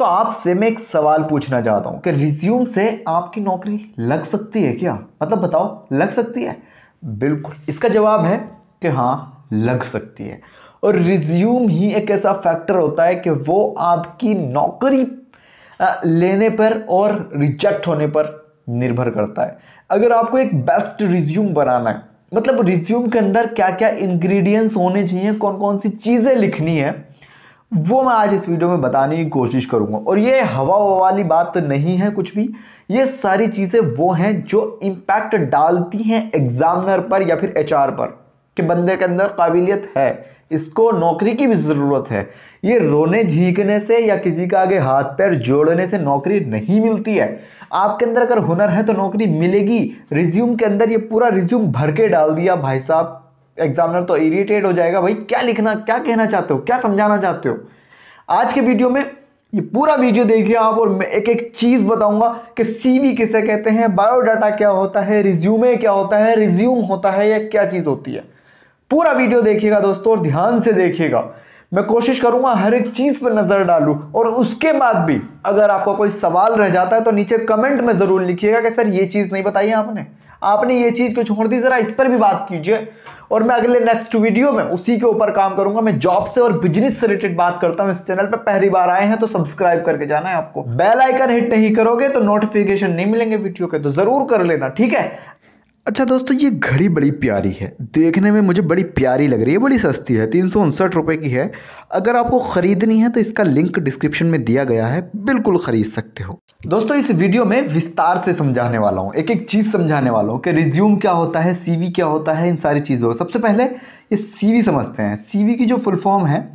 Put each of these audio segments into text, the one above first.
दोस्तों आपसे मैं एक सवाल पूछना चाहता हूँ कि रिज्यूम से आपकी नौकरी लग सकती है क्या मतलब बताओ लग सकती है बिल्कुल इसका जवाब है कि हाँ लग सकती है और रिज्यूम ही एक ऐसा फैक्टर होता है कि वो आपकी नौकरी लेने पर और रिजेक्ट होने पर निर्भर करता है अगर आपको एक बेस्ट रिज्यूम बनाना है मतलब रिज्यूम के अंदर क्या क्या इंग्रेडिएंट्स होने चाहिए कौन कौन सी चीज़ें लिखनी है वो मैं आज इस वीडियो में बताने की कोशिश करूंगा और ये हवा वाली बात नहीं है कुछ भी ये सारी चीज़ें वो हैं जो इम्पैक्ट डालती हैं एग्जामिनर पर या फिर एच पर कि बंदे के अंदर काबिलियत है इसको नौकरी की भी ज़रूरत है ये रोने झीकने से या किसी का आगे हाथ पैर जोड़ने से नौकरी नहीं मिलती है आपके अंदर अगर हुनर है तो नौकरी मिलेगी रिज्यूम के अंदर ये पूरा रिज्यूम भर के डाल दिया भाई साहब एग्जामिनर तो इरिटेट हो जाएगा भाई क्या लिखना क्या कहना चाहते हो क्या समझाना चाहते हो आज के वीडियो में ये पूरा वीडियो देखिए आप और मैं एक एक चीज़ बताऊंगा कि सीवी किसे कहते हैं बायोडाटा क्या होता है रिज्यूमे क्या होता है रिज्यूम होता है या क्या चीज़ होती है पूरा वीडियो देखिएगा दोस्तों और ध्यान से देखिएगा मैं कोशिश करूंगा हर एक चीज़ पर नज़र डालू और उसके बाद भी अगर आपका कोई सवाल रह जाता है तो नीचे कमेंट में ज़रूर लिखिएगा कि सर ये चीज़ नहीं बताई आपने आपने ये चीज़ को छोड़ दी ज़रा इस पर भी बात कीजिए और मैं अगले नेक्स्ट वीडियो में उसी के ऊपर काम करूंगा मैं जॉब से और बिजनेस से रिलेटेड बात करता हूं इस चैनल पर पहली बार आए हैं तो सब्सक्राइब करके जाना है आपको बेल आइकन हिट नहीं करोगे तो नोटिफिकेशन नहीं मिलेंगे वीडियो के तो ज़रूर कर लेना ठीक है अच्छा दोस्तों ये घड़ी बड़ी प्यारी है देखने में मुझे बड़ी प्यारी लग रही है बड़ी सस्ती है तीन सौ उनसठ रुपये की है अगर आपको ख़रीदनी है तो इसका लिंक डिस्क्रिप्शन में दिया गया है बिल्कुल ख़रीद सकते हो दोस्तों इस वीडियो में विस्तार से समझाने वाला हूँ एक एक चीज़ समझाने वाला हूँ कि रिज्यूम क्या होता है सी क्या होता है इन सारी चीज़ों सबसे पहले ये सी समझते हैं सी की जो फुल फॉर्म है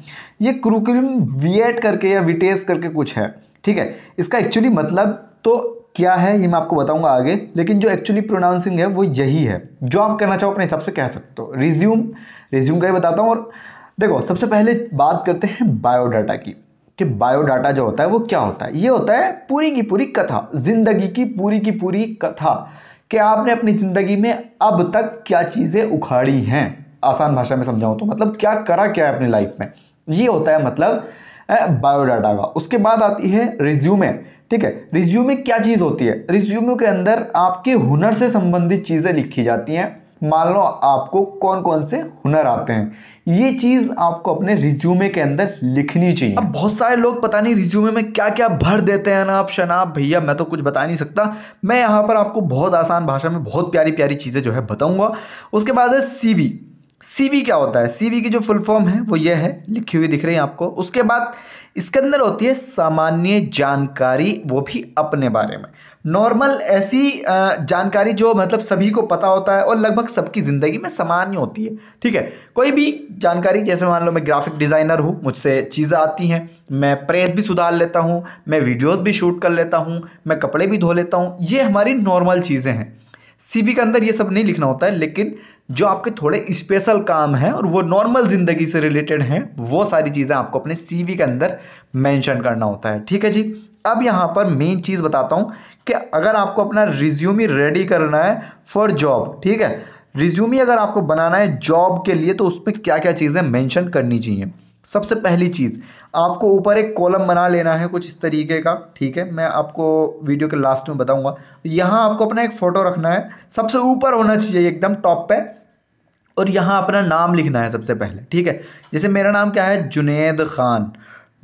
ये क्रूक्रम वी करके या वी करके कुछ है ठीक है इसका एक्चुअली मतलब तो क्या है ये मैं आपको बताऊंगा आगे लेकिन जो एक्चुअली प्रोनाउंसिंग है वो यही है जो आप कहना चाहो अपने हिसाब से कह सकते हो रिज्यूम रिज्यूम का ही बताता हूँ और देखो सबसे पहले बात करते हैं बायोडाटा की कि बायोडाटा जो होता है वो क्या होता है ये होता है पूरी की पूरी कथा जिंदगी की पूरी की पूरी कथा कि आपने अपनी ज़िंदगी में अब तक क्या चीज़ें उखाड़ी हैं आसान भाषा में समझाऊँ तो मतलब क्या करा क्या है अपनी लाइफ में ये होता है मतलब बायोडाटा का उसके बाद आती है रिज्यूमे ठीक है रिज्यूमे क्या चीज़ होती है रिज्यूमे के अंदर आपके हुनर से संबंधित चीज़ें लिखी जाती हैं मान लो आपको कौन कौन से हुनर आते हैं ये चीज़ आपको अपने रिज्यूमे के अंदर लिखनी चाहिए अब बहुत सारे लोग पता नहीं रिज्यूमे में क्या क्या भर देते हैं ना आप शनाब भैया मैं तो कुछ बता नहीं सकता मैं यहाँ पर आपको बहुत आसान भाषा में बहुत प्यारी प्यारी चीज़ें जो है बताऊंगा उसके बाद है सी सीवी क्या होता है सीवी की जो फुल फॉर्म है वो ये है लिखी हुई दिख रही है आपको उसके बाद इसके अंदर होती है सामान्य जानकारी वो भी अपने बारे में नॉर्मल ऐसी जानकारी जो मतलब सभी को पता होता है और लगभग सबकी ज़िंदगी में सामान्य होती है ठीक है कोई भी जानकारी जैसे मान लो मैं ग्राफिक डिज़ाइनर हूँ मुझसे चीज़ें आती हैं मैं प्रेस भी सुधार लेता हूँ मैं वीडियोस भी शूट कर लेता हूँ मैं कपड़े भी धो लेता हूँ ये हमारी नॉर्मल चीज़ें हैं सी के अंदर ये सब नहीं लिखना होता है लेकिन जो आपके थोड़े स्पेशल काम हैं और वो नॉर्मल ज़िंदगी से रिलेटेड हैं वो सारी चीज़ें आपको अपने सीवी के अंदर मेंशन करना होता है ठीक है जी अब यहाँ पर मेन चीज़ बताता हूँ कि अगर आपको अपना रिज्यूमी रेडी करना है फॉर जॉब ठीक है रिज्यूमी अगर आपको बनाना है जॉब के लिए तो उसमें क्या क्या चीज़ें मैंशन करनी चाहिए सबसे पहली चीज़ आपको ऊपर एक कॉलम बना लेना है कुछ इस तरीके का ठीक है मैं आपको वीडियो के लास्ट में बताऊंगा यहाँ आपको अपना एक फ़ोटो रखना है सबसे ऊपर होना चाहिए एकदम टॉप पे और यहाँ अपना नाम लिखना है सबसे पहले ठीक है जैसे मेरा नाम क्या है जुनेद ख़ान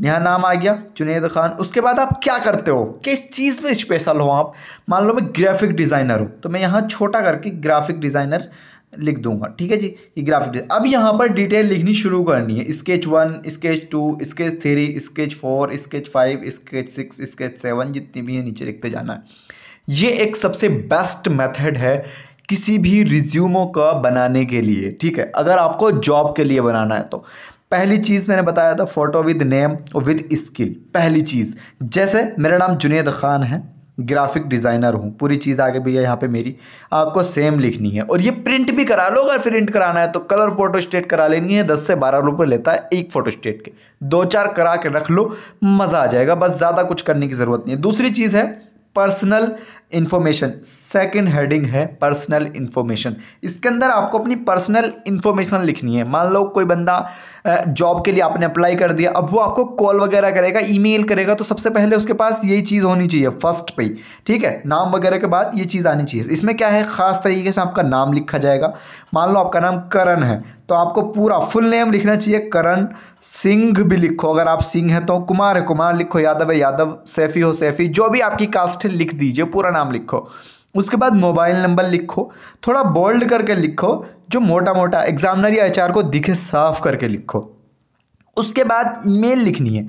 यहाँ नाम आ गया जुनेद खान उसके बाद आप क्या करते हो किस चीज़ में स्पेशल हो आप मान लो मैं ग्राफिक डिज़ाइनर हूँ तो मैं यहाँ छोटा करके ग्राफिक डिज़ाइनर लिख दूंगा ठीक है जी ये ग्राफिक डिजाइन अब यहाँ पर डिटेल लिखनी शुरू करनी है sketch one sketch two sketch three sketch four sketch five sketch six sketch seven जितनी भी है नीचे लिखते जाना है ये एक सबसे बेस्ट मेथड है किसी भी रिज्यूमो का बनाने के लिए ठीक है अगर आपको जॉब के लिए बनाना है तो पहली चीज़ मैंने बताया था फ़ोटो विद नेम और विद स्किल पहली चीज़ जैसे मेरा नाम जुनेद खान है ग्राफिक डिज़ाइनर हूँ पूरी चीज़ आगे भी है यहाँ पे मेरी आपको सेम लिखनी है और ये प्रिंट भी करा लो अगर प्रिंट कराना है तो कलर फोटो स्टेट करा लेनी है दस से बारह रुपये लेता है एक फोटो स्टेट के दो चार करा के रख लो मज़ा आ जाएगा बस ज़्यादा कुछ करने की ज़रूरत नहीं है दूसरी चीज़ है पर्सनल इन्फॉर्मेशन सेकंड हेडिंग है पर्सनल इन्फॉर्मेशन इसके अंदर आपको अपनी पर्सनल इन्फॉर्मेशन लिखनी है मान लो कोई बंदा जॉब के लिए आपने अप्लाई कर दिया अब वो आपको कॉल वगैरह करेगा ईमेल करेगा तो सबसे पहले उसके पास यही चीज़ होनी चाहिए फर्स्ट पे ठीक है नाम वगैरह के बाद ये चीज़ आनी चाहिए इसमें क्या है ख़ास तरीके से आपका नाम लिखा जाएगा मान लो आपका नाम करण है तो आपको पूरा फुल नेम लिखना चाहिए करण सिंह भी लिखो अगर आप सिंह हैं तो कुमार है कुमार लिखो यादव है यादव सैफी हो सैफी जो भी आपकी कास्ट है लिख दीजिए पूरा नाम लिखो उसके बाद मोबाइल नंबर लिखो थोड़ा बोल्ड करके लिखो जो मोटा मोटा एग्जामिनर या एच को दिखे साफ करके लिखो उसके बाद ईमेल लिखनी है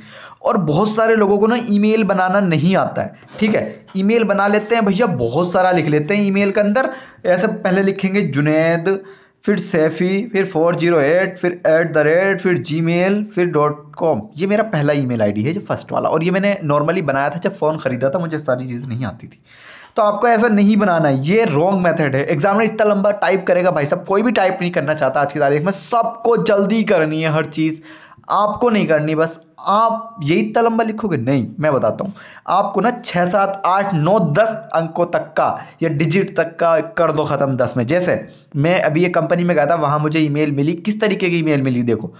और बहुत सारे लोगों को ना ईमेल बनाना नहीं आता है ठीक है ईमेल बना लेते हैं भैया बहुत सारा लिख लेते हैं ईमेल के अंदर ऐसे पहले लिखेंगे जुनेद फिर सेफी फिर फोर जीरो एट फिर एट द रेट फिर जी मेल फिर डॉट कॉम ये मेरा पहला ईमेल आईडी है जो फर्स्ट वाला और ये मैंने नॉर्मली बनाया था जब फ़ोन ख़रीदा था मुझे सारी चीज़ नहीं आती थी तो आपको ऐसा नहीं बनाना है ये रॉन्ग मेथड है में इतना लंबा टाइप करेगा भाई सब कोई भी टाइप नहीं करना चाहता आज की तारीख में सबको जल्दी करनी है हर चीज़ आपको नहीं करनी बस आप यही इतना लंबा लिखोगे नहीं मैं बताता हूँ आपको ना छः सात आठ नौ दस अंकों तक का या डिजिट तक का कर दो ख़त्म दस में जैसे मैं अभी ये कंपनी में गया था वहाँ मुझे ईमेल मिली किस तरीके की ईमेल मिली देखो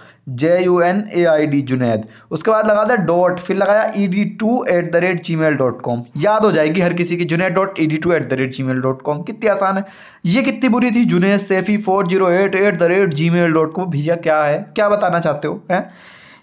J U N A I D Junaid उसके बाद लगा था डॉट फिर लगाया E D two at the rate Gmail dot com याद हो जाएगी हर किसी की Junaid dot E D two at the rate Gmail dot com कितनी आसान है ये कितनी बुरी थी Junaid Saifi four zero eight at the rate Gmail dot com भैया क्या है क्या बताना चाहते हो हैं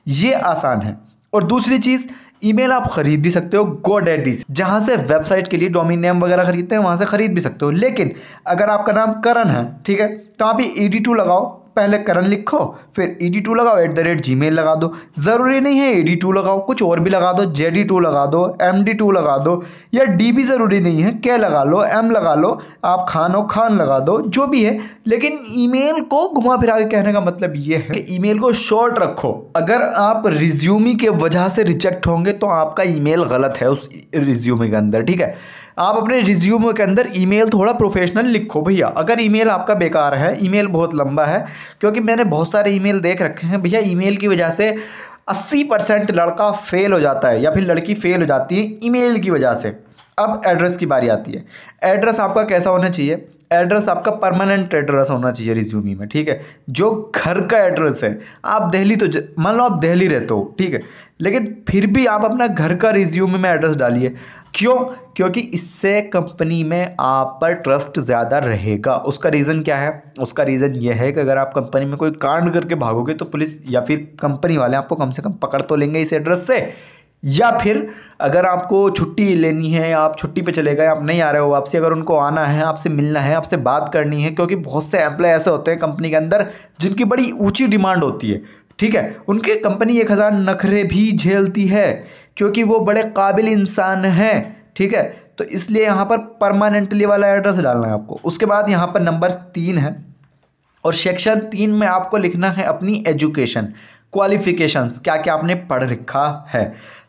ये आसान है और दूसरी चीज़ ईमेल आप खरीद भी सकते हो गोड एडी जहाँ से वेबसाइट के लिए डोमिन नेम वगैरह खरीदते हैं वहाँ से खरीद भी सकते हो लेकिन अगर आपका नाम करण है ठीक है तो आप ई डी टू लगाओ पहले करण लिखो फिर ई डी टू लगाओ at the rate Gmail लगा दो ज़रूरी नहीं है ई डी टू लगाओ कुछ और भी लगा दो जे डी टू लगा दो एम डी टू लगा दो या डी भी ज़रूरी नहीं है के लगा लो एम लगा लो आप खान हो खान लगा दो जो भी है लेकिन ईमेल को घुमा फिरा के कहने का मतलब ये है कि ईमेल को शॉर्ट रखो अगर आप रिज्यूमी के वजह से रिजेक्ट होंगे तो आपका ईमेल गलत है उस रिज्यूमी के अंदर ठीक है आप अपने रिज्यूम के अंदर ईमेल थोड़ा प्रोफेशनल लिखो भैया अगर ईमेल आपका बेकार है ईमेल बहुत लंबा है क्योंकि मैंने बहुत सारे ईमेल देख रखे हैं भैया ईमेल की वजह से अस्सी परसेंट लड़का फेल हो जाता है या फिर लड़की फेल हो जाती है ईमेल की वजह से अब एड्रेस की बारी आती है एड्रेस आपका कैसा होना चाहिए एड्रेस आपका परमानेंट एड्रेस होना चाहिए रिज्यूमी में ठीक है जो घर का एड्रेस है आप दिल्ली तो मान लो आप दिल्ली रहते हो ठीक है लेकिन फिर भी आप अपना घर का रिज्यूमी में एड्रेस डालिए क्यों क्योंकि इससे कंपनी में आप पर ट्रस्ट ज़्यादा रहेगा उसका रीज़न क्या है उसका रीज़न यह है कि अगर आप कंपनी में कोई कांड करके भागोगे तो पुलिस या फिर कंपनी वाले आपको कम से कम पकड़ तो लेंगे इस एड्रेस से या फिर अगर आपको छुट्टी लेनी है आप छुट्टी पे चले गए आप नहीं आ रहे हो वापसी अगर उनको आना है आपसे मिलना है आपसे बात करनी है क्योंकि बहुत से एम्प्लॉय ऐसे होते हैं कंपनी के अंदर जिनकी बड़ी ऊँची डिमांड होती है ठीक है उनके कंपनी एक हज़ार नखरे भी झेलती है क्योंकि वो बड़े काबिल इंसान हैं ठीक है तो इसलिए यहाँ पर परमानेंटली वाला एड्रेस डालना है आपको उसके बाद यहाँ पर नंबर तीन है और सेक्शन तीन में आपको लिखना है अपनी एजुकेशन क्वालिफिकेशंस क्या क्या आपने पढ़ रखा है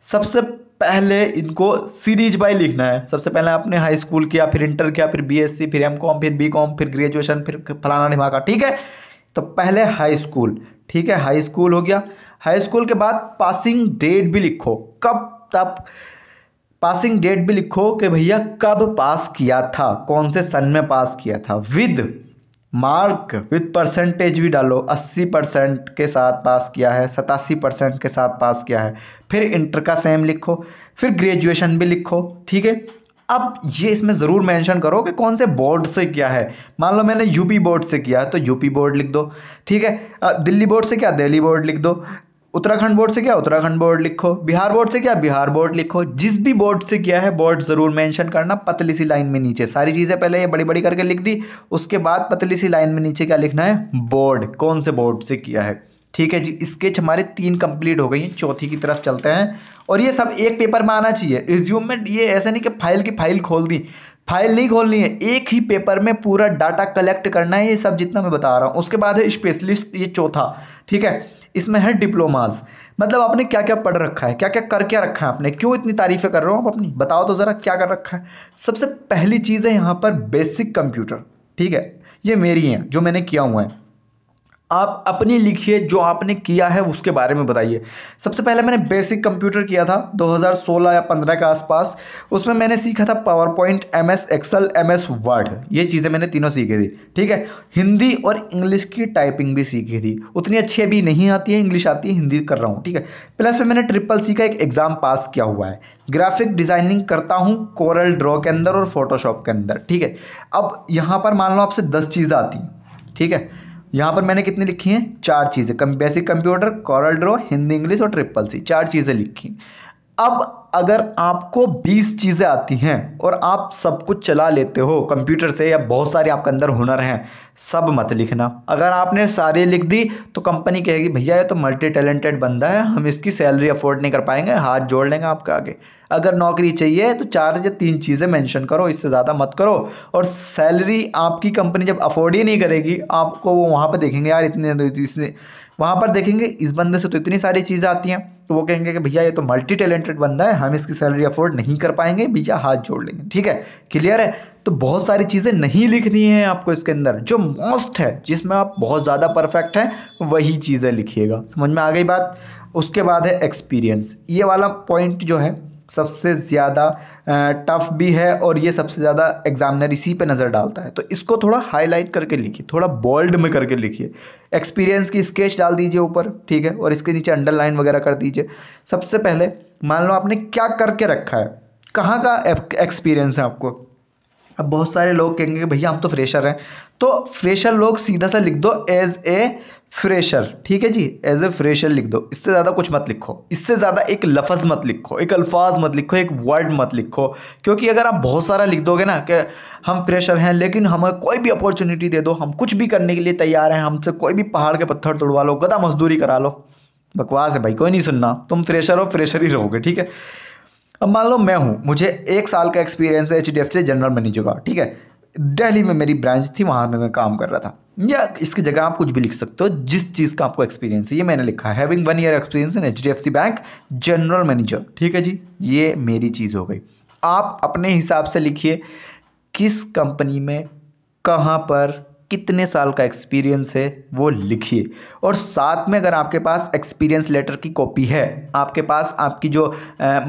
सबसे पहले इनको सीरीज बाय लिखना है सबसे पहले आपने हाई स्कूल किया फिर इंटर किया फिर बीएससी फिर एमकॉम फिर बीकॉम फिर ग्रेजुएशन फिर फलाना ढिमाका ठीक है तो पहले हाई स्कूल ठीक है हाई स्कूल हो गया हाई स्कूल के बाद पासिंग डेट भी लिखो कब तब पासिंग डेट भी लिखो कि भैया कब पास किया था कौन से सन में पास किया था विद मार्क विद परसेंटेज भी डालो 80 परसेंट के साथ पास किया है सतासी परसेंट के साथ पास किया है फिर इंटर का सेम लिखो फिर ग्रेजुएशन भी लिखो ठीक है अब ये इसमें ज़रूर मेंशन करो कि कौन से बोर्ड से किया है मान लो मैंने यूपी बोर्ड से किया है तो यूपी बोर्ड लिख दो ठीक है दिल्ली बोर्ड से क्या दिल्ली बोर्ड लिख दो उत्तराखंड बोर्ड से क्या उत्तराखंड बोर्ड लिखो बिहार बोर्ड से क्या बिहार बोर्ड लिखो जिस भी बोर्ड से किया है बोर्ड ज़रूर मेंशन करना पतली सी लाइन में नीचे सारी चीज़ें पहले ये बड़ी बड़ी करके लिख दी उसके बाद पतली सी लाइन में नीचे क्या लिखना है बोर्ड कौन से बोर्ड से किया है ठीक है जी स्केच हमारे तीन कंप्लीट हो गई हैं चौथी की तरफ चलते हैं और ये सब एक पेपर में आना चाहिए रिज्यूम में ये ऐसा नहीं कि फाइल की फाइल खोल दी फाइल नहीं खोलनी है एक ही पेपर में पूरा डाटा कलेक्ट करना है ये सब जितना मैं बता रहा हूँ उसके बाद है स्पेशलिस्ट ये चौथा ठीक है इसमें है डिप्लोमाज मतलब आपने क्या क्या पढ़ रखा है क्या क्या कर क्या रखा है आपने क्यों इतनी तारीफ़ें कर रहे हो आप अपनी बताओ तो ज़रा क्या कर रखा है सबसे पहली चीज़ है यहाँ पर बेसिक कंप्यूटर ठीक है ये मेरी हैं जो मैंने किया हुआ है आप अपनी लिखिए जो आपने किया है उसके बारे में बताइए सबसे पहले मैंने बेसिक कंप्यूटर किया था 2016 या 15 के आसपास उसमें मैंने सीखा था PowerPoint M S Excel M S Word ये चीज़ें मैंने तीनों सीखी थी ठीक है हिंदी और इंग्लिश की टाइपिंग भी सीखी थी उतनी अच्छी अभी नहीं आती है इंग्लिश आती है हिंदी कर रहा हूँ ठीक है प्लस में मैंने ट्रिपल सी का एक एग्ज़ाम पास किया हुआ है ग्राफिक डिज़ाइनिंग करता हूँ कोरल ड्रॉ के अंदर और फोटोशॉप के अंदर ठीक है अब यहाँ पर मान लो आपसे दस चीज़ें आती ठीक है यहाँ पर मैंने कितनी लिखी हैं चार चीज़ें कम basic computer Corel Draw Hindi English और ट्रिपल सी चार चीज़ें लिखी अब अगर आपको 20 चीज़ें आती हैं और आप सब कुछ चला लेते हो कंप्यूटर से या बहुत सारे आपके अंदर हुनर हैं सब मत लिखना अगर आपने सारी लिख दी तो कंपनी कहेगी भैया ये तो मल्टी टैलेंटेड बंदा है हम इसकी सैलरी अफोर्ड नहीं कर पाएंगे हाथ जोड़ लेंगे आपके आगे अगर नौकरी चाहिए तो चार या तीन चीज़ें मैंशन करो इससे ज़्यादा मत करो और सैलरी आपकी कंपनी जब अफोर्ड ही नहीं करेगी आपको वो वहाँ पर देखेंगे यार इतने तो, इसने वहाँ पर देखेंगे इस बंदे से तो इतनी सारी चीज़ें आती हैं तो वो कहेंगे कि भैया ये तो मल्टी टैलेंटेड बंदा है हम इसकी सैलरी अफोर्ड नहीं कर पाएंगे भैया हाथ जोड़ लेंगे ठीक है क्लियर है तो बहुत सारी चीज़ें नहीं लिखनी है आपको इसके अंदर जो मोस्ट है जिसमें आप बहुत ज़्यादा परफेक्ट हैं वही चीज़ें लिखिएगा समझ में आ गई बात उसके बाद है एक्सपीरियंस ये वाला पॉइंट जो है सबसे ज़्यादा टफ़ भी है और ये सबसे ज़्यादा एग्ज़ामिनर इसी पे नज़र डालता है तो इसको थोड़ा हाईलाइट करके लिखिए थोड़ा बोल्ड में करके लिखिए एक्सपीरियंस की स्केच डाल दीजिए ऊपर ठीक है और इसके नीचे अंडरलाइन वगैरह कर दीजिए सबसे पहले मान लो आपने क्या करके रखा है कहाँ का एक्सपीरियंस है आपको अब बहुत सारे लोग कहेंगे भैया हम तो फ्रेशर हैं तो फ्रेशर लोग सीधा सा लिख दो एज ए फ्रेशर ठीक है जी एज ए फ्रेशर लिख दो इससे ज़्यादा कुछ मत लिखो इससे ज़्यादा एक लफज मत लिखो एक अल्फाज मत लिखो एक वर्ड मत लिखो क्योंकि अगर आप बहुत सारा लिख दोगे ना कि हम फ्रेशर हैं लेकिन हमें कोई भी अपॉर्चुनिटी दे दो हम कुछ भी करने के लिए तैयार हैं हमसे कोई भी पहाड़ के पत्थर तोड़वा लो गदा मजदूरी करा लो बकवास है भाई कोई नहीं सुनना तुम फ्रेशर हो फ्रेशर ही रहोगे ठीक है अब मान लो मैं हूँ मुझे एक साल का एक्सपीरियंस है H D F general manager का ठीक है दिल्ली में मेरी ब्रांच थी वहाँ में मैं काम कर रहा था या इसकी जगह आप कुछ भी लिख सकते हो जिस चीज़ का आपको एक्सपीरियंस है ये मैंने लिखा है having one year experience in H D F C bank general manager ठीक है जी ये मेरी चीज़ हो गई आप अपने हिसाब से लिखिए किस कंपनी में कहाँ पर कितने साल का एक्सपीरियंस है वो लिखिए और साथ में अगर आपके पास एक्सपीरियंस लेटर की कॉपी है आपके पास आपकी जो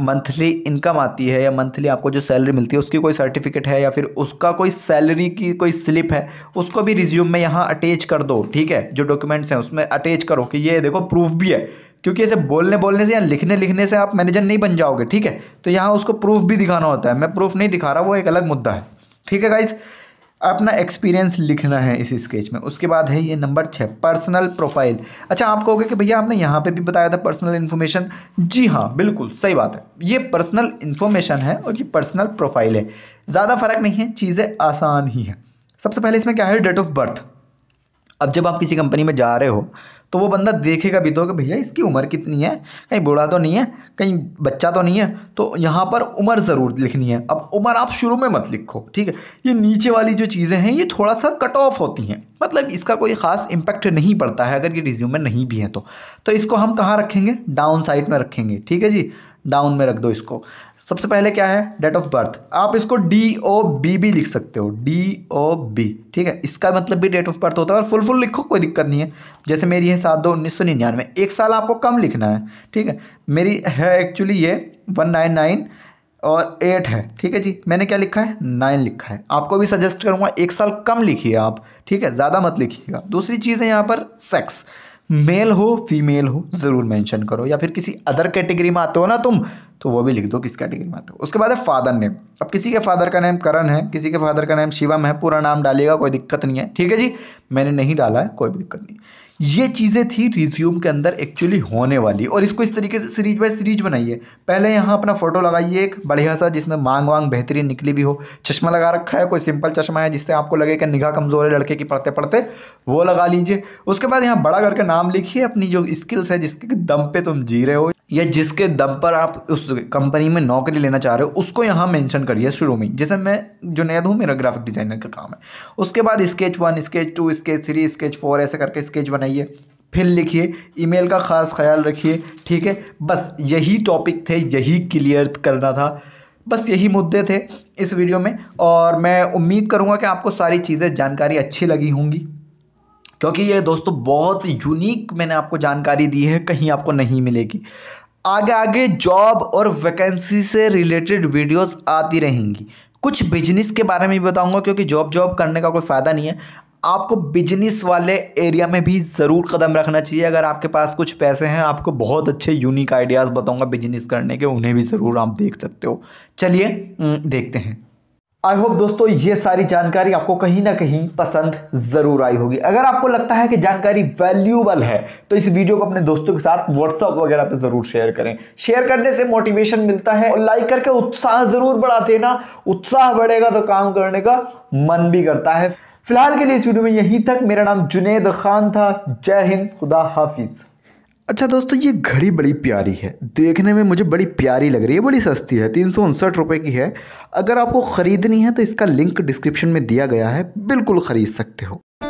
मंथली इनकम आती है या मंथली आपको जो सैलरी मिलती है उसकी कोई सर्टिफिकेट है या फिर उसका कोई सैलरी की कोई स्लिप है उसको भी रिज्यूम में यहाँ अटैच कर दो ठीक है जो डॉक्यूमेंट्स हैं उसमें अटैच करो कि ये देखो प्रूफ भी है क्योंकि ऐसे बोलने बोलने से या लिखने लिखने से आप मैनेजर नहीं बन जाओगे ठीक है तो यहाँ उसको प्रूफ भी दिखाना होता है मैं प्रूफ नहीं दिखा रहा वो एक अलग मुद्दा है ठीक है गाइज़ अपना एक्सपीरियंस लिखना है इस स्केच में उसके बाद है ये नंबर छः पर्सनल प्रोफाइल अच्छा आप कहोगे कि भैया आपने यहाँ पे भी बताया था पर्सनल इन्फॉर्मेशन जी हाँ बिल्कुल सही बात है ये पर्सनल इन्फॉर्मेशन है और ये पर्सनल प्रोफाइल है ज़्यादा फर्क नहीं है चीज़ें आसान ही हैं सबसे पहले इसमें क्या है डेट ऑफ बर्थ अब जब आप किसी कंपनी में जा रहे हो तो वो बंदा देखेगा भी तो कि भैया इसकी उम्र कितनी है कहीं बूढ़ा तो नहीं है कहीं बच्चा तो नहीं है तो यहाँ पर उम्र ज़रूर लिखनी है अब उम्र आप शुरू में मत लिखो ठीक है ये नीचे वाली जो चीज़ें हैं ये थोड़ा सा कट ऑफ होती हैं मतलब इसका कोई ख़ास इम्पैक्ट नहीं पड़ता है अगर ये में नहीं भी है तो, तो इसको हम कहाँ रखेंगे डाउन साइड में रखेंगे ठीक है जी डाउन में रख दो इसको सबसे पहले क्या है डेट ऑफ बर्थ आप इसको डी ओ बी भी लिख सकते हो डी ओ बी ठीक है इसका मतलब भी डेट ऑफ बर्थ होता है और फुल फुल लिखो कोई दिक्कत नहीं है जैसे मेरी है सात दो उन्नीस सौ निन्यानवे एक साल आपको कम लिखना है ठीक है मेरी है एक्चुअली ये वन नाइन नाइन और एट है ठीक है जी मैंने क्या लिखा है नाइन लिखा है आपको भी सजेस्ट करूँगा एक साल कम लिखिए आप ठीक है ज़्यादा मत लिखिएगा दूसरी चीज़ है यहाँ पर सेक्स मेल हो फीमेल हो ज़रूर मेंशन करो या फिर किसी अदर कैटेगरी में आते हो ना तुम तो वो भी लिख दो किस कैटेगरी में आता है उसके बाद है फादर नेम अब किसी के फादर का नेम करण है किसी के फादर का नेम शिवम है पूरा नाम डालिएगा कोई दिक्कत नहीं है ठीक है जी मैंने नहीं डाला है कोई भी दिक्कत नहीं ये चीज़ें थी रिज्यूम के अंदर एक्चुअली होने वाली और इसको इस तरीके से सीरीज बाय सीरीज बनाइए पहले यहाँ अपना फोटो लगाइए एक बढ़िया सा जिसमें मांग वांग बेहतरीन निकली भी हो चश्मा लगा रखा है कोई सिंपल चश्मा है जिससे आपको लगे कि निगाह कमज़ोर है लड़के की पढ़ते पढ़ते वो लगा लीजिए उसके बाद यहाँ बड़ा करके नाम लिखिए अपनी जो स्किल्स है जिसके दम पे तुम जी रहे हो या जिसके दम पर आप उस कंपनी में नौकरी लेना चाह रहे हो उसको यहाँ मेंशन करिए शुरू में जैसे मैं जुनेद हूँ मेरा ग्राफिक डिज़ाइनर का काम है उसके बाद sketch one sketch two sketch three sketch four ऐसे करके स्केच बनाइए फिर लिखिए ईमेल का ख़ास ख्याल रखिए ठीक है बस यही टॉपिक थे यही क्लियर करना था बस यही मुद्दे थे इस वीडियो में और मैं उम्मीद करूँगा कि आपको सारी चीज़ें जानकारी अच्छी लगी होंगी क्योंकि ये दोस्तों बहुत यूनिक मैंने आपको जानकारी दी है कहीं आपको नहीं मिलेगी आगे आगे जॉब और वैकेंसी से रिलेटेड वीडियोस आती रहेंगी कुछ बिजनेस के बारे में भी बताऊंगा क्योंकि जॉब जॉब करने का कोई फ़ायदा नहीं है आपको बिजनेस वाले एरिया में भी ज़रूर कदम रखना चाहिए अगर आपके पास कुछ पैसे हैं आपको बहुत अच्छे यूनिक आइडियाज़ बताऊंगा बिजनेस करने के उन्हें भी ज़रूर आप देख सकते हो चलिए देखते हैं आई होप दोस्तों ये सारी जानकारी आपको कहीं ना कहीं पसंद ज़रूर आई होगी अगर आपको लगता है कि जानकारी वैल्यूबल है तो इस वीडियो को अपने दोस्तों के साथ व्हाट्सअप वगैरह पे ज़रूर शेयर करें शेयर करने से मोटिवेशन मिलता है और लाइक करके उत्साह ज़रूर बढ़ाते ना उत्साह बढ़ेगा तो काम करने का मन भी करता है फिलहाल के लिए इस वीडियो में यहीं तक मेरा नाम जुनेद खान था जय हिंद खुदा हाफिज़ अच्छा दोस्तों ये घड़ी बड़ी प्यारी है देखने में मुझे बड़ी प्यारी लग रही है बड़ी सस्ती है तीन सौ उनसठ रुपये की है अगर आपको ख़रीदनी है तो इसका लिंक डिस्क्रिप्शन में दिया गया है बिल्कुल ख़रीद सकते हो